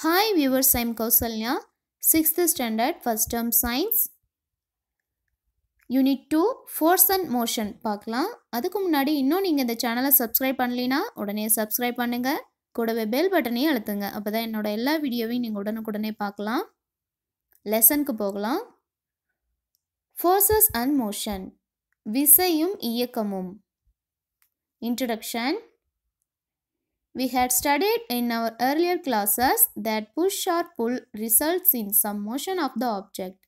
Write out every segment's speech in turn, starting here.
Hi viewers I'm Kausalya sixth standard first term science unit two force and motion பார்க்கலாம் அதுக்கு முன்னாடி இன்னும் நீங்கள் இந்த சேனலை சப்ஸ்கிரைப் பண்ணலினா உடனே சப்ஸ்கிரைப் பண்ணுங்கள் கூடவே பெல் பட்டனையும் அழுத்துங்க அப்போ தான் என்னோட எல்லா வீடியோவையும் நீங்கள் உடனுக்குடனே பார்க்கலாம் லெசனுக்கு போகலாம் ஃபோர்ஸஸ் அண்ட் மோஷன் விசையும் இயக்கமும் introduction We had studied in our earlier classes that push or pull results in some motion of the object.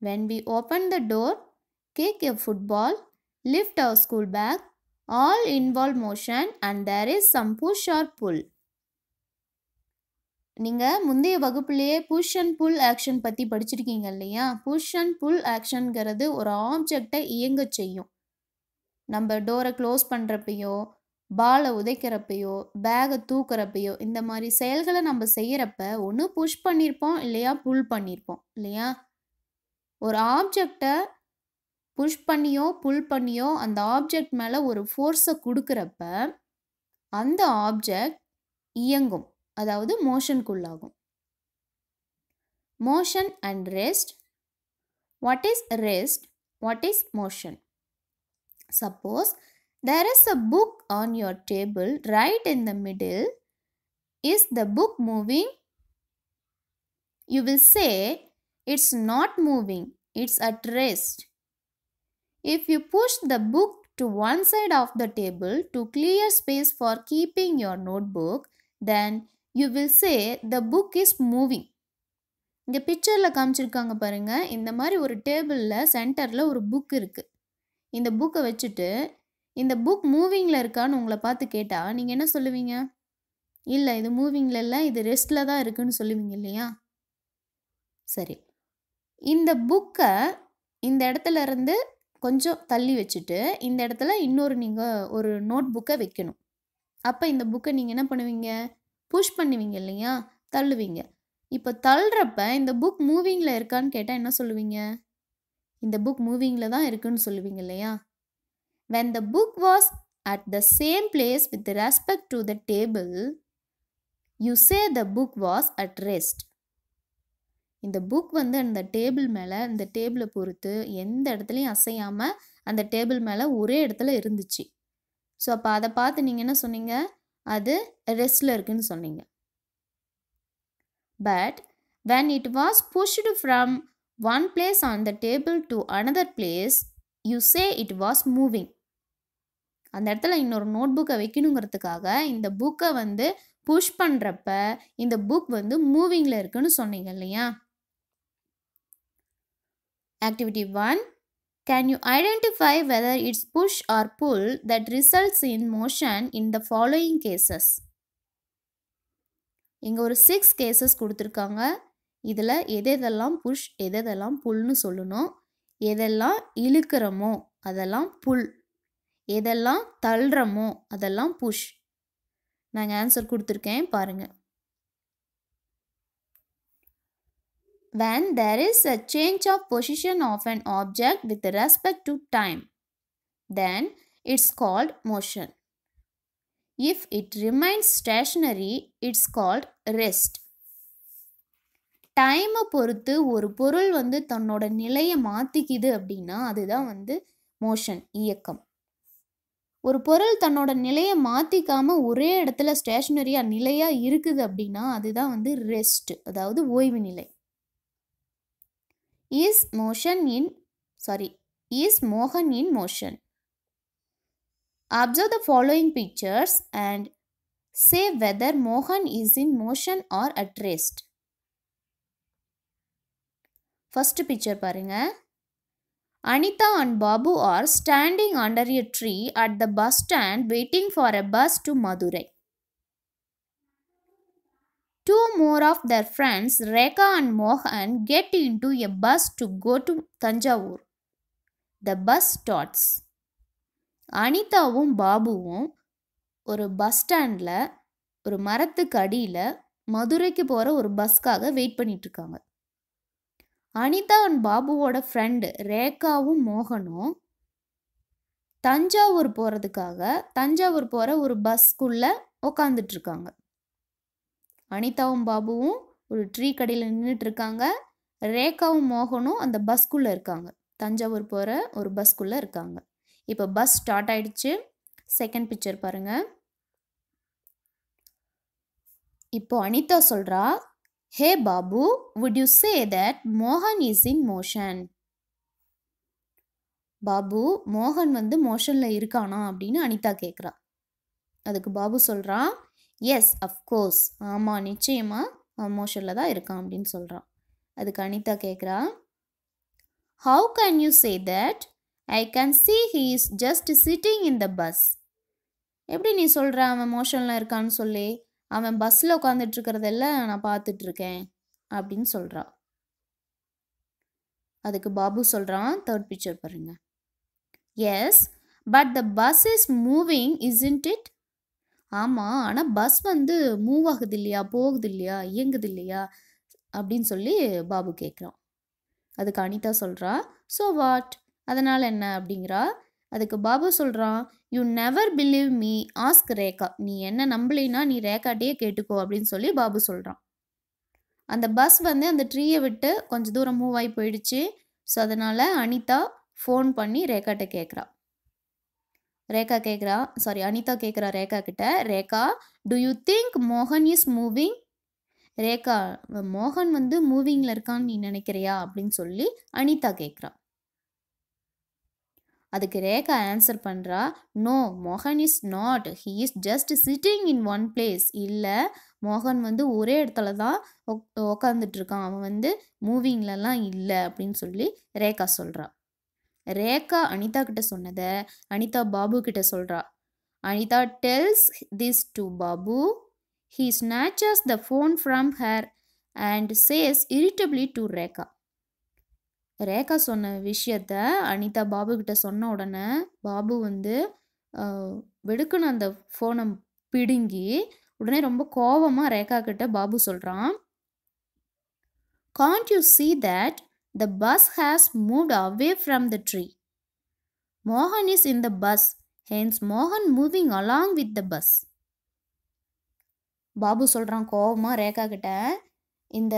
When we open the door, kick a football, lift our school bag, all involve motion and there is some push or pull. நீங்கள் முந்தைய வகுப்புலேயே push and pull action பற்றி படிச்சிருக்கீங்க இல்லையா push and புல் ஆக்ஷனுங்கிறது ஒரு ஆப்ஜெக்டை இயங்க செய்யும் நம்ம டோரை க்ளோஸ் பண்ணுறப்பையோ பாலை உதைக்கிறப்பையோ பேகை தூக்குறப்பையோ இந்த மாதிரி செயல்களை நம்ம செய்கிறப்ப ஒன்று புஷ் பண்ணியிருப்போம் இல்லையா புல் பண்ணியிருப்போம் இல்லையா ஒரு ஆப்ஜெக்டை புஷ் பண்ணியோ புல் பண்ணியோ அந்த ஆப்ஜெக்ட் மேலே ஒரு ஃபோர்ஸை கொடுக்குறப்ப அந்த ஆப்ஜெக்ட் இயங்கும் அதாவது மோஷனுக்குள்ளாகும் motion and rest what is rest what is motion suppose There is a book on your table right in the middle. Is the book moving? You will say, It's not moving, it's at rest. If you push the book to one side of the table to clear space for keeping your notebook, then you will say, The book is moving. இங்கே பிக்சரில் காமிச்சிருக்காங்க பாருங்கள் இந்த மாதிரி ஒரு டேபிளில் சென்டரில் ஒரு புக் இருக்குது இந்த புக்கை வச்சுட்டு இந்த புக் மூவிங்கில் இருக்கான்னு உங்களை பார்த்து கேட்டால் நீங்கள் என்ன சொல்லுவீங்க இல்லை இது மூவிங்கில் இல்லை இது ரெஸ்ட்டில் தான் இருக்குதுன்னு சொல்லுவீங்க இல்லையா சரி இந்த புக்கை இந்த இடத்துல இருந்து கொஞ்சம் தள்ளி வச்சுட்டு இந்த இடத்துல இன்னொரு நீங்கள் ஒரு நோட் புக்கை வைக்கணும் அப்போ இந்த புக்கை நீங்கள் என்ன பண்ணுவீங்க புஷ் பண்ணுவீங்க இல்லையா தள்ளுவீங்க இப்போ தள்ளுறப்ப இந்த புக் மூவிங்கில் இருக்கான்னு கேட்டால் என்ன சொல்லுவீங்க இந்த புக் மூவிங்கில் தான் இருக்குன்னு சொல்லுவீங்க இல்லையா When the book was at the same place with respect to the table, you say the book was at rest இந்த புக் வந்து அந்த டேபிள் மேலே இந்த டேபிளை பொறுத்து எந்த இடத்துலையும் அசையாமல் அந்த டேபிள் மேலே ஒரே இடத்துல இருந்துச்சு ஸோ அப்போ அதை பார்த்து நீங்கள் என்ன சொன்னீங்க அது ரெஸ்டில் இருக்குன்னு சொன்னீங்க but when it was pushed from one place on the table to another place you say it was moving அந்த இடத்துல இன்னொரு நோட் புக்கை வைக்கணுங்கிறதுக்காக இந்த புக்கை வந்து புஷ் பண்ணுறப்ப இந்த புக் வந்து மூவிங்கில் இருக்குன்னு சொன்னீங்க இல்லையா activity one can you identify whether it's push or pull that results in motion in the following cases இங்கே ஒரு சிக்ஸ் கேசஸ் கொடுத்துருக்காங்க இதில் எதெதெல்லாம் எதெல்லாம் புஷ் எது எதெல்லாம் புல்னு சொல்லணும் எதெல்லாம் இழுக்கிறோமோ அதெல்லாம் புல் எதெல்லாம் தள்ளுறமோ அதெல்லாம் புஷ் நாங்கள் ஆன்சர் கொடுத்துருக்கேன் பாருங்கள் when there is a change of position of an object with respect to time then it's called motion if it remains stationary it's called rest டைமை பொறுத்து ஒரு பொருள் வந்து தன்னோட நிலையை மாற்றிக்குது அப்படின்னா அதுதான் வந்து மோஷன் இயக்கம் ஒரு பொருள் தன்னோட நிலையை மாற்றிக்காம ஒரே இடத்துல ஸ்டேஷ்னரியாக நிலையாக இருக்குது அப்படின்னா அதுதான் வந்து ரெஸ்ட் அதாவது ஓய்வு நிலை is motion in sorry is மோகன் இன் motion observe the following pictures and say weather மோகன் is in motion R at rest first picture பாருங்கள் Anita and Babu are standing under a tree at the bus stand waiting for a bus to Madurai. Two more of their friends, Rekha and Mohan, get into a bus to go to Tanjavur. The bus starts. அனிதாவும் பாபுவும் ஒரு bus ஸ்டாண்டில் ஒரு மரத்துக்கு அடியில் மதுரைக்கு போகிற ஒரு பஸ்க்காக வெயிட் பண்ணிகிட்ருக்காங்க அனிதா அண்ட் பாபுவோட ஃப்ரெண்டு ரேகாவும் மோகனும் தஞ்சாவூர் போகிறதுக்காக தஞ்சாவூர் போகிற ஒரு பஸ்க்குள்ளே உக்காந்துட்ருக்காங்க அனிதாவும் பாபுவும் ஒரு ட்ரீ கடையில் நின்றுட்டுருக்காங்க ரேகாவும் மோகனும் அந்த பஸ்க்குள்ளே இருக்காங்க தஞ்சாவூர் போகிற ஒரு பஸ்க்குள்ளே இருக்காங்க இப்போ பஸ் ஸ்டார்ட் ஆயிடுச்சு செகண்ட் பிக்சர் பாருங்கள் இப்போ அனிதா சொல்கிறா Hey Babu would you say that மோகன் இஸ் இன் மோஷன் பாபு மோகன் வந்து மோஷனில் இருக்கானா அப்படின்னு அனிதா கேட்குறா அதுக்கு பாபு சொல்கிறான் எஸ் அஃப்கோர்ஸ் ஆமாம் நிச்சயமாக அவன் மோஷனில் தான் இருக்கான் அப்படின்னு சொல்கிறான் அதுக்கு அனிதா கேட்குறா how can you say that I can see he is just sitting in the bus எப்படி நீ சொல்கிற அவன் மோஷனில் இருக்கான்னு சொல்லி அவன் பஸ்ஸில் உட்காந்துட்டு இருக்கிறதெல்லாம் நான் பார்த்துட்ருக்கேன் அப்படின்னு சொல்கிறா அதுக்கு பாபு சொல்கிறான் தேர்ட் பிக்சர் பாருங்க yes but the bus is moving isn't it ஆமாம் ஆனால் பஸ் வந்து மூவ் ஆகுது இல்லையா போகுது இல்லையா இயங்குது இல்லையா அப்படின்னு சொல்லி பாபு கேட்குறான் அதுக்கு அனிதா சொல்கிறா ஸோ வாட் அதனால் என்ன அப்படிங்கிறா அதுக்கு பாபு சொல்கிறான் you never believe me ask Rekha நீ என்ன நம்பலைன்னா நீ ரேகாட்டையே கேட்டுக்கோ அப்படின்னு சொல்லி பாபு சொல்கிறான் அந்த பஸ் வந்து அந்த ட்ரீயை விட்டு கொஞ்சம் தூரம் மூவ் ஆகி போயிடுச்சு ஸோ அதனால் அனிதா ஃபோன் பண்ணி ரேகாட்ட கேட்குறா ரேகா கேட்குறா சாரி அனிதா கேட்குறா ரேகா கிட்ட ரேகா டு யூ திங்க் மோகன் இஸ் மூவிங் ரேகா மோகன் வந்து மூவிங்கில் இருக்கான்னு நீ நினைக்கிறியா அப்படின்னு சொல்லி அனிதா கேட்குறா அதுக்கு ரேகா ஆன்சர் பண்ணுறா நோ மோகன் is not he is just sitting in one place இல்லை மோகன் வந்து ஒரே இடத்துல தான் உக்காந்துட்ருக்கான் அவன் வந்து மூவிங்லலாம் இல்லை அப்படின்னு சொல்லி ரேகா சொல்கிறா ரேகா அனிதா கிட்ட சொன்னதை அனிதா பாபு கிட்ட சொல்கிறா Anita tells this to Babu he snatches the phone from her and says irritably to Rekha Rekha சொன்ன விஷயத்த அனிதா பாபுக்கிட்ட சொன்ன உடனே பாபு வந்து வெடுக்குன்னு அந்த ஃபோனை பிடுங்கி உடனே ரொம்ப கோபமாக ரேகா கிட்ட பாபு சொல்கிறான் can't you see that the bus has moved away from the tree மோகன் is in the bus hence மோகன் moving along with the bus Babu சொல்கிறான் கோபமாக ரேகா கிட்ட இந்த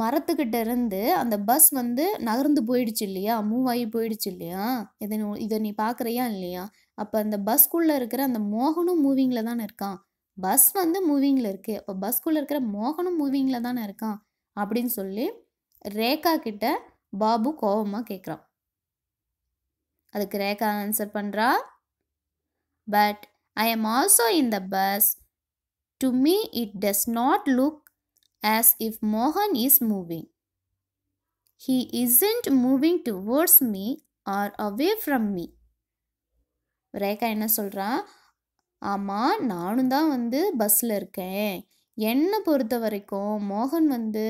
மரத்துக்கிட்ட இருந்து அந்த பஸ் வந்து நகர்ந்து போயிடுச்சு இல்லையா மூவ் ஆகி போயிடுச்சு இல்லையா இதை இதை நீ பார்க்குறியா இல்லையா அப்போ அந்த பஸ்க்குள்ளே இருக்கிற அந்த மோகனும் மூவிங்கில் தானே இருக்கான் பஸ் வந்து மூவிங்கில் இருக்குது அப்போ பஸ்க்குள்ளே இருக்கிற மோகனும் மூவிங்கில் தானே இருக்கான் அப்படின்னு சொல்லி ரேகா கிட்ட பாபு கோபமாக கேட்குறான் அதுக்கு ரேகா ஆன்சர் பண்ணுறா but I am also in the bus to me it does not look as if Mohan is moving. He isn't moving towards me or away from me. Rekha என்ன சொல்கிறா ஆமாம் நானும் தான் வந்து பஸ்ஸில் இருக்கேன் என்னை பொறுத்த வரைக்கும் மோகன் வந்து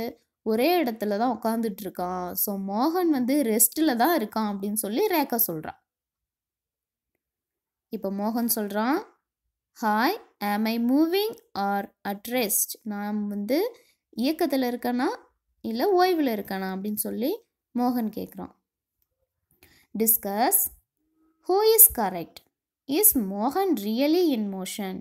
ஒரே இடத்துல தான் உட்காந்துட்டு இருக்கான் ஸோ மோகன் வந்து ரெஸ்ட்டில் தான் இருக்கான் அப்படின்னு சொல்லி ரேகா சொல்கிறான் இப்போ மோகன் சொல்கிறான் hi am I moving or at rest நான் வந்து இயக்கத்தில் இருக்கானா இல்லை ஓய்வில் இருக்கானா அப்படின்னு சொல்லி மோகன் கேட்குறான் discuss who is correct is மோகன் ரியலி இன் மோஷன்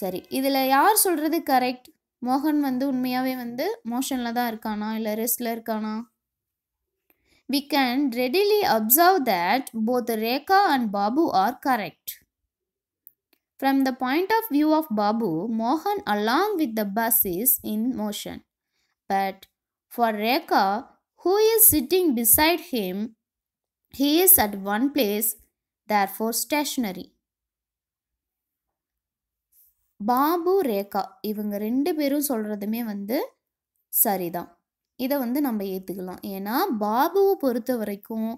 சரி இதில் யார் சொல்கிறது கரெக்ட் மோகன் வந்து உண்மையாகவே வந்து மோஷனில் தான் இருக்கானா இல்லை ரெஸ்டில் இருக்கானா we can readily observe that both Rekha and Babu are correct From the point of view of Babu, Mohan along with the bus is in motion. But for Rekha, who is sitting beside him, he is at one place, therefore stationary. Babu Rekha இவங்க ரெண்டு பேரும் சொல்கிறதுமே வந்து சரிதான் இதை வந்து நம்ம ஏற்றுக்கலாம் ஏன்னா பாபுவை பொறுத்த வரைக்கும்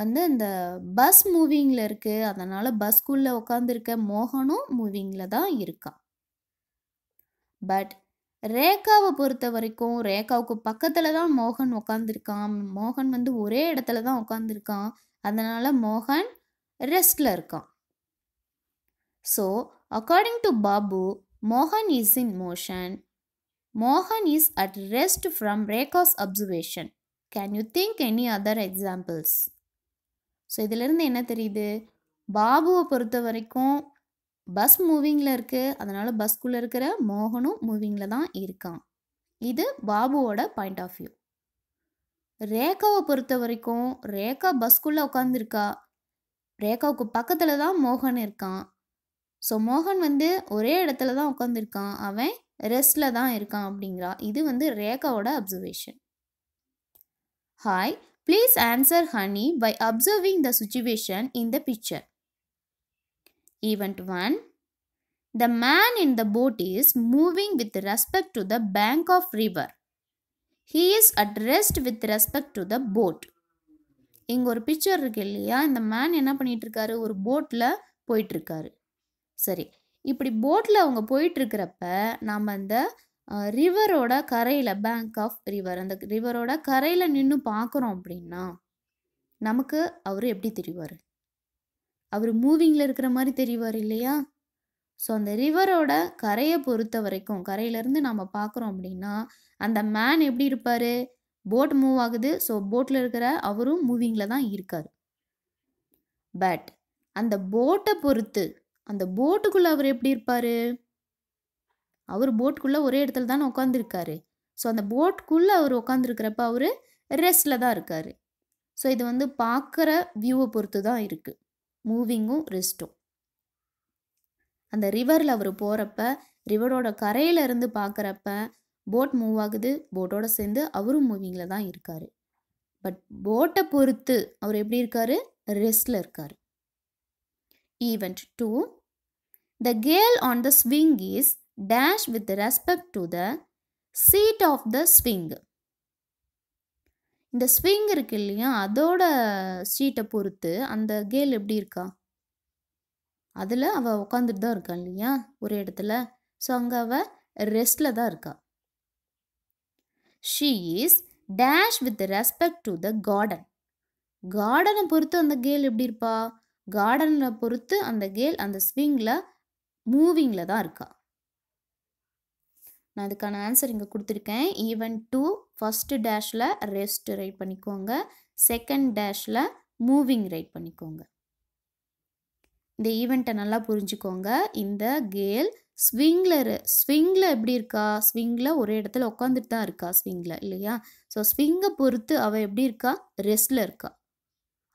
வந்து அந்த பஸ் மூவிங்கில் இருக்குது அதனால் பஸ்க்குள்ளே உட்காந்துருக்க மோகனும் மூவிங்கில் தான் இருக்கான் பட் ரேகாவை பொறுத்த வரைக்கும் ரேகாவுக்கு பக்கத்தில் தான் மோகன் உட்காந்துருக்கான் மோகன் வந்து ஒரே இடத்துல தான் உட்காந்துருக்கான் அதனால் மோகன் ரெஸ்டில் இருக்கான் ஸோ அக்கார்டிங் டு பாபு மோகன் இஸ் இன் மோஷன் மோகன் is at rest from Rekha's observation can you think any other examples so இதிலேருந்து என்ன தெரியுது பாபுவை பொறுத்த வரைக்கும் பஸ் மூவிங்கில் இருக்குது அதனால் பஸ்க்குள்ளே இருக்கிற மோகனும் மூவிங்கில் தான் இருக்கான் இது பாபுவோட பாயிண்ட் ஆஃப் வியூ ரேகாவை பொறுத்த வரைக்கும் ரேகா பஸ்க்குள்ளே உட்காந்துருக்கா ரேகாவுக்கு பக்கத்தில் தான் மோகன் இருக்கான் ஸோ மோகன் வந்து ஒரே இடத்துல தான் உட்காந்துருக்கான் அவன் ரெஸ்டில் தான் இருக்கான் அப்படிங்கிறா இது வந்து ரேகாவோட observation hi Please answer honey by observing the situation in the picture. Event 1 The man in the boat is moving with respect to the bank of river. He is at rest with respect to the boat. இங்கே ஒரு picture இருக்கு இல்லையா இந்த man என்ன பண்ணிட்டு இருக்காரு ஒரு போட்டில் போயிட்டுருக்காரு சரி இப்படி போட்டில் அவங்க போயிட்டுருக்கிறப்ப நாம் அந்த ரிவரோட கரையில் பேங்க் ஆஃப் ரிவர் அந்த ரிவரோட கரையில் நின்று பார்க்குறோம் அப்படின்னா நமக்கு அவர் எப்படி தெரிவார் அவர் மூவிங்கில் இருக்கிற மாதிரி தெரிவார் இல்லையா ஸோ அந்த ரிவரோட கரையை பொறுத்த வரைக்கும் கரையிலேருந்து நம்ம பார்க்குறோம் அப்படின்னா அந்த மேன் எப்படி இருப்பார் போட் மூவ் ஆகுது ஸோ போட்டில் இருக்கிற அவரும் மூவிங்கில் தான் இருக்கார் பட் அந்த போட்டை பொறுத்து அந்த போட்டுக்குள்ளே அவர் எப்படி இருப்பார் அவர் போட்குள்ளே ஒரே இடத்துல தானே உட்காந்துருக்காரு ஸோ அந்த போட்குள்ளே அவர் உட்காந்துருக்கிறப்ப அவர் ரெஸ்ட்டில் தான் இருக்கார் ஸோ இது வந்து பார்க்குற வியூவை பொறுத்து தான் இருக்குது மூவிங்கும் ரெஸ்ட்டும் அந்த ரிவரில் அவர் போகிறப்ப ரிவரோட கரையில் இருந்து பார்க்குறப்ப போட் மூவ் ஆகுது போட்டோட சேர்ந்து அவரும் மூவிங்கில் தான் இருக்கார் பட் போட்டை பொறுத்து அவர் எப்படி இருக்கார் ரெஸ்டில் இருக்கார் event two the girl on the swing is dash with respect to the seat of the swing இந்த ஸ்விங் இருக்கு இல்லையா அதோட சீட்டை பொறுத்து அந்த கேல் எப்படி இருக்கா அதில் அவள் உட்காந்துட்டு தான் இருக்கா இல்லையா ஒரு இடத்துல ஸோ அங்கே அவள் ரெஸ்டில் தான் இருக்கா she is dash with respect to the garden கார்டனை பொறுத்து அந்த கேல் எப்படி இருப்பா கார்டனில் பொறுத்து அந்த கேல் அந்த ஸ்விங்கில் மூவிங்கில் தான் இருக்கா நான் அதுக்கான ஆன்சர் இங்கே கொடுத்துருக்கேன் ஈவன் டூ ஃபஸ்ட்டு டேஷில் ரெஸ்ட் ரைட் பண்ணிக்கோங்க செகண்ட் டேஷில் மூவிங் ரைட் பண்ணிக்கோங்க இந்த ஈவெண்ட்டை நல்லா புரிஞ்சுக்கோங்க இந்த கேல் ஸ்விங்கில் ஸ்விங்கில் எப்படி இருக்கா ஸ்விங்கில் ஒரே இடத்துல உட்காந்துட்டு தான் இருக்கா ஸ்விங்கில் இல்லையா ஸோ ஸ்விங்கை பொறுத்து அவள் எப்படி இருக்கா ரெஸ்டில் இருக்கா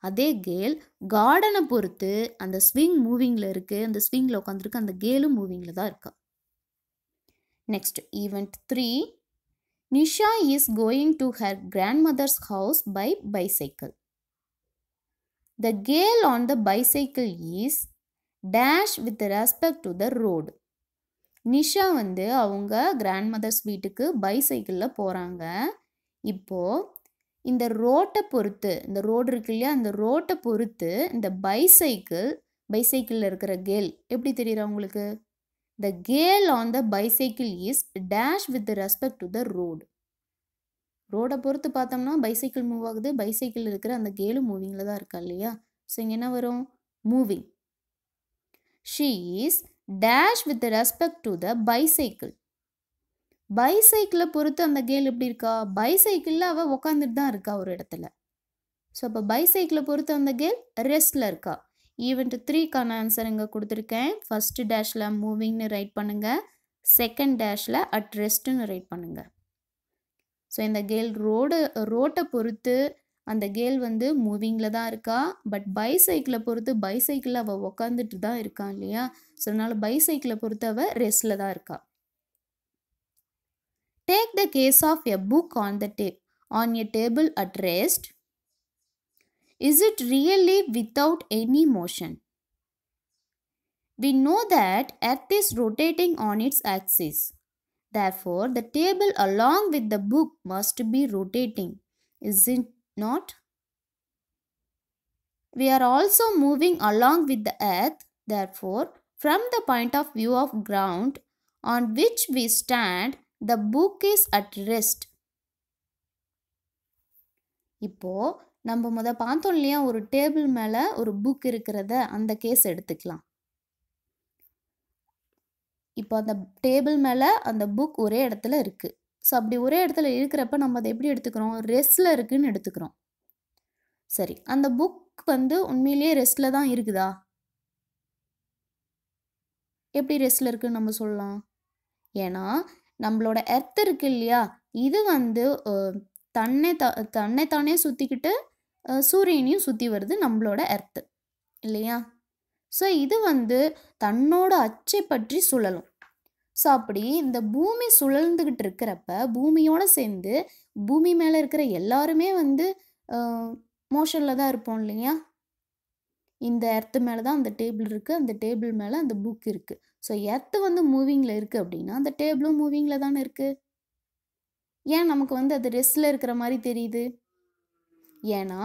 அதே கேல் கார்டனை பொறுத்து அந்த ஸ்விங் மூவிங்கில் இருக்குது அந்த ஸ்விங்கில் உட்காந்துருக்கு அந்த கேலும் மூவிங்கில் தான் இருக்கா event three Nisha is going to her grandmother's house by bicycle the girl on the bicycle is dash with respect to the road Nisha வந்து அவங்க கிராண்ட்மதர்ஸ் வீட்டுக்கு பைசைக்கிளில் போகிறாங்க இப்போது இந்த ரோட்டை பொறுத்து இந்த ரோடு இருக்கு இல்லையா அந்த ரோட்டை பொறுத்து இந்த பைசைக்கிள் பைசைக்கிளில் இருக்கிற கேல் எப்படி தெரியுறா உங்களுக்கு The girl on the bicycle is dash with respect to the road. ரோடை பொறுத்து பார்த்தோம்னா பைசைக்கிள் மூவ் ஆகுது பைசைக்கிள் இருக்கிற அந்த கேலும் மூவிங்கில் தான் இருக்கா இல்லையா ஸோ இங்கே என்ன வரும் moving she is dash with respect to the bicycle பைசைக்கிளை பொறுத்து அந்த கேல் எப்படி இருக்கா பைசைக்கிளில் அவள் உட்காந்துட்டு தான் இருக்கா ஒரு இடத்துல ஸோ அப்போ பைசைக்கிளை பொறுத்து அந்த கேல் ரெஸ்ட்டில் இருக்கா ஈவெண்ட் த்ரீக்கான ஆன்சர் இங்கே கொடுத்துருக்கேன் ஃபஸ்ட்டு டேஷில் மூவிங்னு ரைட் பண்ணுங்கள் செகண்ட் டேஷில் அட் ரெஸ்ட்டுன்னு ரைட் பண்ணுங்கள் ஸோ இந்த கேல் ரோடு ரோட்டை பொறுத்து அந்த கேல் வந்து மூவிங்கில் தான் இருக்கா பட் பைசைக்கிளை பொறுத்து பைசைக்கிளில் அவள் உக்காந்துட்டு தான் இருக்கா இல்லையா ஸோ அதனால் பைசைக்கிளை பொறுத்து அவள் ரெஸ்ட்டில் தான் இருக்கா take the case of a book on the day on a table at rest Is it really without any motion? We know that earth is rotating on its axis. Therefore, the table along with the book must be rotating, is it not? We are also moving along with the earth. Therefore, from the point of view of ground on which we stand, the book is at rest. இப்போ நம்ம முத பார்த்தோம் இல்லையா ஒரு table மேலே ஒரு book இருக்கிறத அந்த கேஸ் எடுத்துக்கலாம் இப்போ அந்த டேபிள் மேலே அந்த புக் ஒரே இடத்துல இருக்குது ஸோ அப்படி ஒரே இடத்துல இருக்கிறப்ப நம்ம அதை எப்படி எடுத்துக்கிறோம் ரெஸ்ட்டில் இருக்குதுன்னு எடுத்துக்கிறோம் சரி அந்த புக் வந்து உண்மையிலேயே ரெஸ்ட்டில் தான் இருக்குதா எப்படி ரெஸ்ட்டில் இருக்குன்னு நம்ம சொல்லலாம் ஏன்னா நம்மளோட எர்த் இருக்கு இல்லையா இது வந்து தன்னை த தன்னைத்தானே சுற்றிக்கிட்டு சூரியனையும் சுற்றி வருது நம்மளோட எர்த்து இல்லையா ஸோ இது வந்து தன்னோட அச்சை பற்றி சுழலும் ஸோ அப்படி இந்த பூமி சுழந்துக்கிட்டு இருக்கிறப்ப பூமியோடு சேர்ந்து பூமி மேலே இருக்கிற எல்லாருமே வந்து மோஷனில் தான் இருப்போம் இல்லையா இந்த எர்த்து மேலே தான் அந்த டேபிள் இருக்குது அந்த டேபிள் மேலே அந்த புக் இருக்குது ஸோ எர்த்து வந்து மூவிங்கில் இருக்குது அப்படின்னா அந்த டேபிளும் மூவிங்கில் தானே இருக்குது ஏன் நமக்கு வந்து அது ரெஸ்ட்டில் இருக்கிற மாதிரி தெரியுது ஏன்னா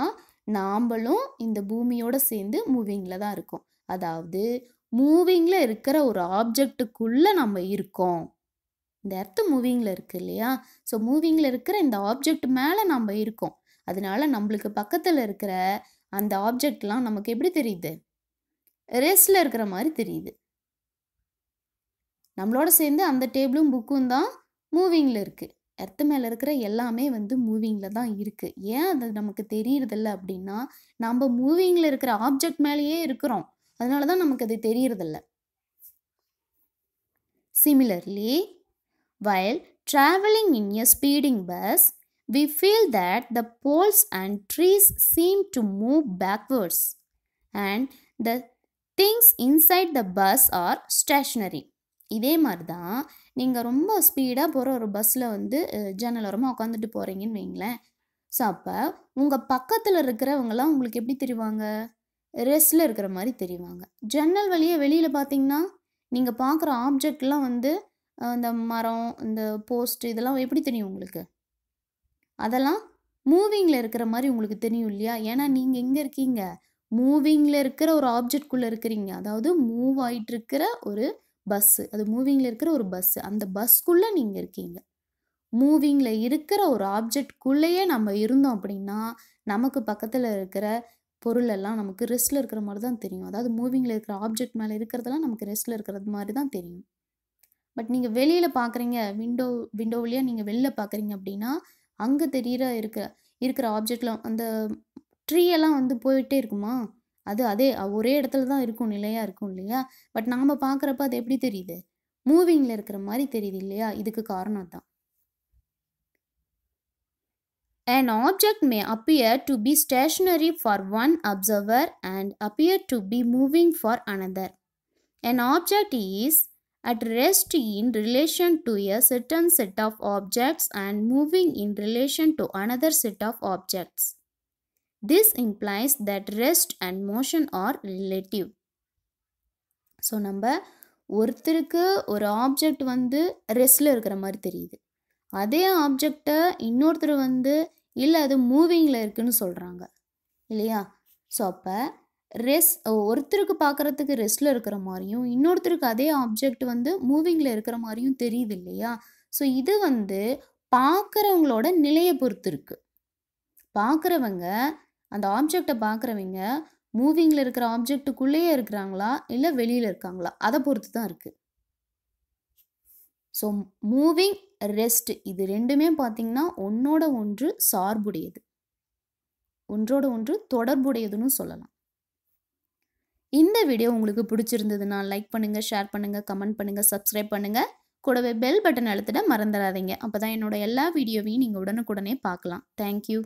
நாம்ளும் இந்த பூமியோட சேர்ந்து மூவிங்கில் தான் இருக்கோம் அதாவது மூவிங்கில் இருக்கிற ஒரு ஆப்ஜெக்டுக்குள்ளே நம்ம இருக்கோம் இந்த எர்த் மூவிங்கில் இருக்குது இல்லையா ஸோ மூவிங்கில் இருக்கிற இந்த ஆப்ஜெக்ட் மேலே நம்ம இருக்கோம் அதனால நம்மளுக்கு பக்கத்தில் இருக்கிற அந்த ஆப்ஜெக்ட்லாம் நமக்கு எப்படி தெரியுது ரெஸ்டில் இருக்கிற மாதிரி தெரியுது நம்மளோட சேர்ந்து அந்த டேபிளும் புக்கும் தான் மூவிங்கில் இருக்குது எர்த்து மேலே இருக்கிற எல்லாமே வந்து மூவிங்கில் தான் இருக்குது ஏன் அது நமக்கு தெரியறதில்ல அப்படின்னா நம்ம மூவிங்கில் இருக்கிற ஆப்ஜெக்ட் மேலேயே இருக்கிறோம் அதனால தான் நமக்கு அது தெரியறதில்ல similarly while travelling in a speeding bus we feel that the poles and trees seem to move backwards and the things inside the bus are stationary இதே மாதிரி தான் நீங்கள் ரொம்ப ஸ்பீடாக போகிற ஒரு பஸ்ஸில் வந்து ஜன்னல் ஓரமாக உட்காந்துட்டு போகிறீங்கன்னு வைங்களேன் ஸோ அப்போ உங்கள் பக்கத்தில் இருக்கிறவங்களாம் உங்களுக்கு எப்படி தெரிவாங்க ரெஸ்ட்டில் இருக்கிற மாதிரி தெரிவாங்க ஜன்னல் வழியே வெளியில் பார்த்தீங்கன்னா நீங்கள் பார்க்குற ஆப்ஜெக்ட்லாம் வந்து இந்த மரம் இந்த போஸ்ட் இதெல்லாம் எப்படி தெரியும் உங்களுக்கு அதெல்லாம் மூவிங்கில் இருக்கிற மாதிரி உங்களுக்கு தெரியும் இல்லையா ஏன்னா நீங்கள் எங்கே இருக்கீங்க மூவிங்கில் இருக்கிற ஒரு ஆப்ஜெக்ட்குள்ளே இருக்கிறீங்க அதாவது மூவ் ஆகிட்டு இருக்கிற ஒரு பஸ்ஸு அது மூவிங்கில் இருக்கிற ஒரு பஸ்ஸு அந்த பஸ்க்குள்ளே நீங்கள் இருக்கீங்க மூவிங்கில் இருக்கிற ஒரு ஆப்ஜெக்ட்குள்ளேயே நம்ம இருந்தோம் அப்படின்னா நமக்கு பக்கத்தில் இருக்கிற பொருளெல்லாம் நமக்கு ரெஸ்ட்டில் இருக்கிற மாதிரி தான் தெரியும் அதாவது மூவிங்கில் இருக்கிற ஆப்ஜெக்ட் மேலே இருக்கிறதெல்லாம் நமக்கு ரெஸ்ட்டில் இருக்கிறது மாதிரி தான் தெரியும் பட் நீங்கள் வெளியில் பார்க்குறீங்க விண்டோ விண்டோவிலேயே நீங்கள் வெளில பார்க்குறீங்க அப்படின்னா அங்கே தெரிகிற இருக்கிற இருக்கிற ஆப்ஜெக்டில் அந்த ட்ரீ எல்லாம் வந்து போயிட்டே இருக்குமா அது அதே ஒரே இடத்துல தான் இருக்கும் நிலையாக இருக்கும் இல்லையா பட் நாம் பார்க்குறப்ப அது எப்படி தெரியுது மூவிங்கில் இருக்கிற மாதிரி தெரியுது இல்லையா இதுக்கு காரணம் தான் An object may appear to be stationary for one observer and appear to be moving for another. An object is at rest in relation to a certain set of objects and moving in relation to another set of objects. This implies that rest and motion are relative. So நம்ம ஒருத்தருக்கு ஒரு object வந்து ரெஸ்டில் இருக்கிற மாதிரி தெரியுது அதே ஆப்ஜெக்டை இன்னொருத்தர் வந்து இல்லை அது மூவிங்கில் இருக்குன்னு சொல்கிறாங்க இல்லையா ஸோ அப்போ ரெஸ் ஒருத்தருக்கு பார்க்குறதுக்கு ரெஸ்டில் இருக்கிற மாதிரியும் இன்னொருத்தருக்கு அதே ஆப்ஜெக்ட் வந்து மூவிங்கில் இருக்கிற மாதிரியும் தெரியுது இல்லையா ஸோ இது வந்து பார்க்குறவங்களோட நிலையை பொறுத்து இருக்குது பார்க்குறவங்க அந்த ஆப்ஜெக்டை பார்க்குறவங்க மூவிங்கில் இருக்கிற ஆப்ஜெக்ட்டுக்குள்ளேயே இருக்கிறாங்களா இல்லை வெளியில் இருக்காங்களா அதை பொறுத்து தான் இருக்குது ஸோ மூவிங் ரெஸ்ட் இது ரெண்டுமே பார்த்திங்கன்னா ஒன்றோட ஒன்று சார்புடையது ஒன்றோட ஒன்று தொடர்புடையதுன்னு சொல்லலாம் இந்த வீடியோ உங்களுக்கு பிடிச்சிருந்ததுன்னா லைக் பண்ணுங்கள் ஷேர் பண்ணுங்கள் கமெண்ட் பண்ணுங்கள் சப்ஸ்கிரைப் பண்ணுங்கள் கூடவே பெல் பட்டன் அழுத்திட மறந்துடாதீங்க அப்போ தான் என்னோடய எல்லா வீடியோவையும் நீங்கள் உடனுக்குடனே பார்க்கலாம் தேங்க்யூ